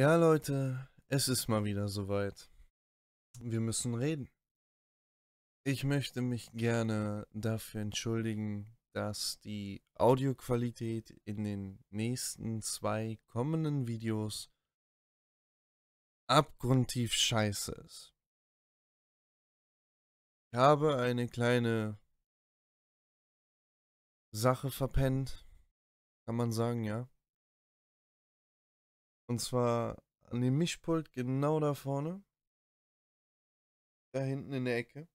Ja, Leute, es ist mal wieder soweit. Wir müssen reden. Ich möchte mich gerne dafür entschuldigen, dass die Audioqualität in den nächsten zwei kommenden Videos abgrundtief scheiße ist. Ich habe eine kleine Sache verpennt, kann man sagen, ja. Und zwar an dem Mischpult genau da vorne. Da hinten in der Ecke.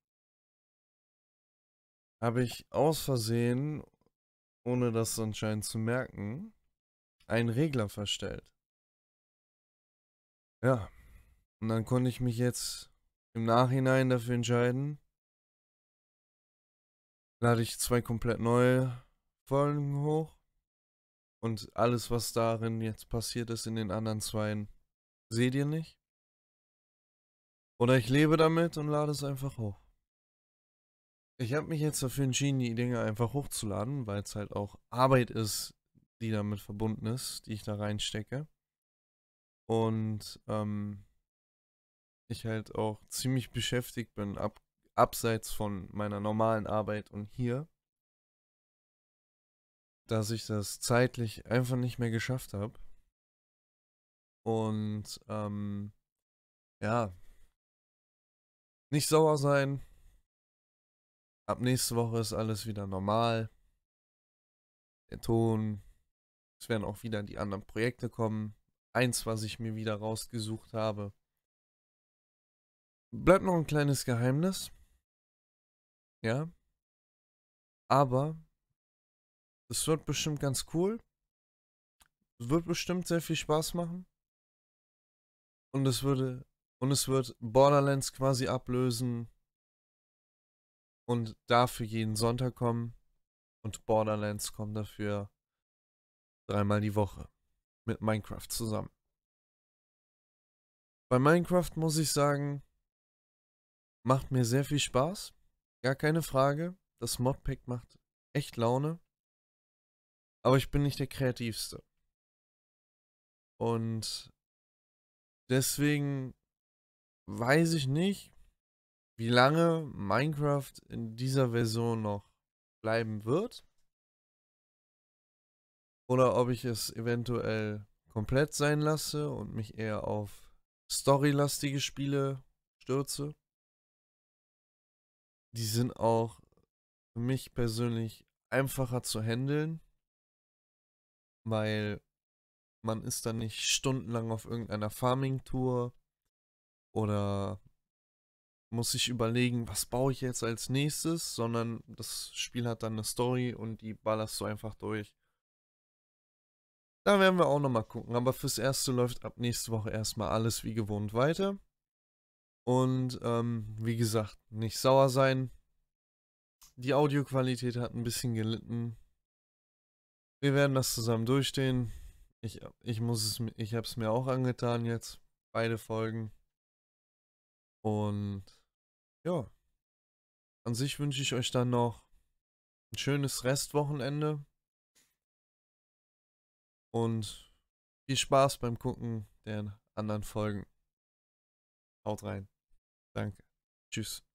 Habe ich aus Versehen, ohne das anscheinend zu merken, einen Regler verstellt. Ja. Und dann konnte ich mich jetzt im Nachhinein dafür entscheiden. Lade ich zwei komplett neue Folgen hoch und alles, was darin jetzt passiert ist in den anderen zwei, seht ihr nicht? Oder ich lebe damit und lade es einfach hoch. Ich habe mich jetzt dafür entschieden, die Dinge einfach hochzuladen, weil es halt auch Arbeit ist, die damit verbunden ist, die ich da reinstecke. Und ähm, ich halt auch ziemlich beschäftigt bin, ab, abseits von meiner normalen Arbeit und hier dass ich das zeitlich einfach nicht mehr geschafft habe. Und ähm, ja, nicht sauer sein. Ab nächste Woche ist alles wieder normal. Der Ton. Es werden auch wieder die anderen Projekte kommen. Eins, was ich mir wieder rausgesucht habe. Bleibt noch ein kleines Geheimnis. Ja. Aber das wird bestimmt ganz cool. Wird bestimmt sehr viel Spaß machen. Und es würde. Und es wird Borderlands quasi ablösen. Und dafür jeden Sonntag kommen. Und Borderlands kommt dafür dreimal die Woche. Mit Minecraft zusammen. Bei Minecraft muss ich sagen, macht mir sehr viel Spaß. Gar keine Frage. Das Modpack macht echt Laune. Aber ich bin nicht der Kreativste. Und deswegen weiß ich nicht, wie lange Minecraft in dieser Version noch bleiben wird. Oder ob ich es eventuell komplett sein lasse und mich eher auf storylastige Spiele stürze. Die sind auch für mich persönlich einfacher zu handeln weil man ist dann nicht stundenlang auf irgendeiner Farming-Tour oder muss sich überlegen, was baue ich jetzt als nächstes, sondern das Spiel hat dann eine Story und die ballerst du einfach durch. Da werden wir auch nochmal gucken, aber fürs Erste läuft ab nächste Woche erstmal alles wie gewohnt weiter. Und ähm, wie gesagt, nicht sauer sein. Die Audioqualität hat ein bisschen gelitten, wir werden das zusammen durchstehen. Ich, ich muss es, ich habe es mir auch angetan jetzt. Beide Folgen. Und ja. An sich wünsche ich euch dann noch ein schönes Restwochenende. Und viel Spaß beim Gucken der anderen Folgen. Haut rein. Danke. Tschüss.